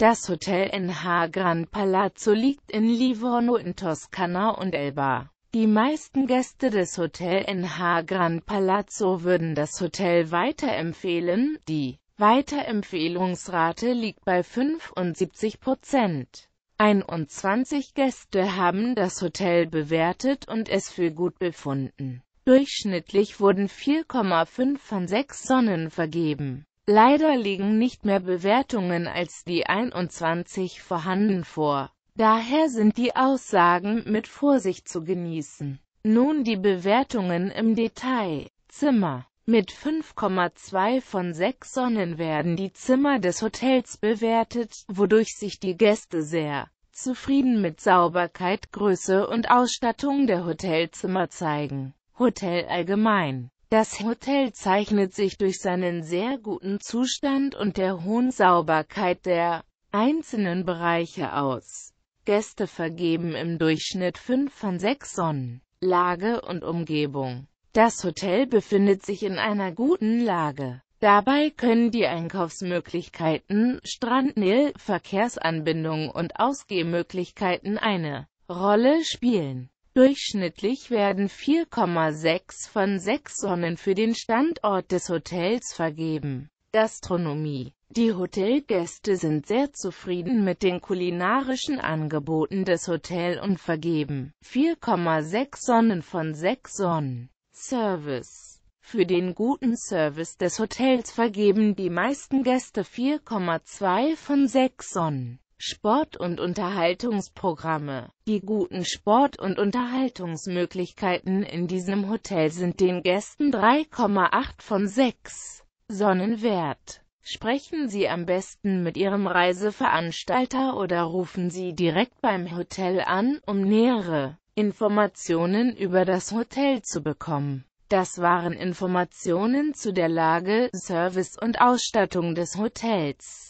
Das Hotel NH Gran Palazzo liegt in Livorno in Toskana und Elba. Die meisten Gäste des Hotel NH Gran Palazzo würden das Hotel weiterempfehlen, die Weiterempfehlungsrate liegt bei 75 Prozent. 21 Gäste haben das Hotel bewertet und es für gut befunden. Durchschnittlich wurden 4,5 von 6 Sonnen vergeben. Leider liegen nicht mehr Bewertungen als die 21 vorhanden vor. Daher sind die Aussagen mit Vorsicht zu genießen. Nun die Bewertungen im Detail. Zimmer. Mit 5,2 von 6 Sonnen werden die Zimmer des Hotels bewertet, wodurch sich die Gäste sehr zufrieden mit Sauberkeit, Größe und Ausstattung der Hotelzimmer zeigen. Hotel allgemein. Das Hotel zeichnet sich durch seinen sehr guten Zustand und der hohen Sauberkeit der einzelnen Bereiche aus. Gäste vergeben im Durchschnitt 5 von 6 Sonnen. Lage und Umgebung. Das Hotel befindet sich in einer guten Lage. Dabei können die Einkaufsmöglichkeiten, Strandnähe, Verkehrsanbindungen und Ausgehmöglichkeiten eine Rolle spielen. Durchschnittlich werden 4,6 von 6 Sonnen für den Standort des Hotels vergeben. Gastronomie Die Hotelgäste sind sehr zufrieden mit den kulinarischen Angeboten des Hotels und vergeben 4,6 Sonnen von 6 Sonnen. Service Für den guten Service des Hotels vergeben die meisten Gäste 4,2 von 6 Sonnen. Sport- und Unterhaltungsprogramme. Die guten Sport- und Unterhaltungsmöglichkeiten in diesem Hotel sind den Gästen 3,8 von 6 Sonnen wert. Sprechen Sie am besten mit Ihrem Reiseveranstalter oder rufen Sie direkt beim Hotel an, um nähere Informationen über das Hotel zu bekommen. Das waren Informationen zu der Lage, Service und Ausstattung des Hotels.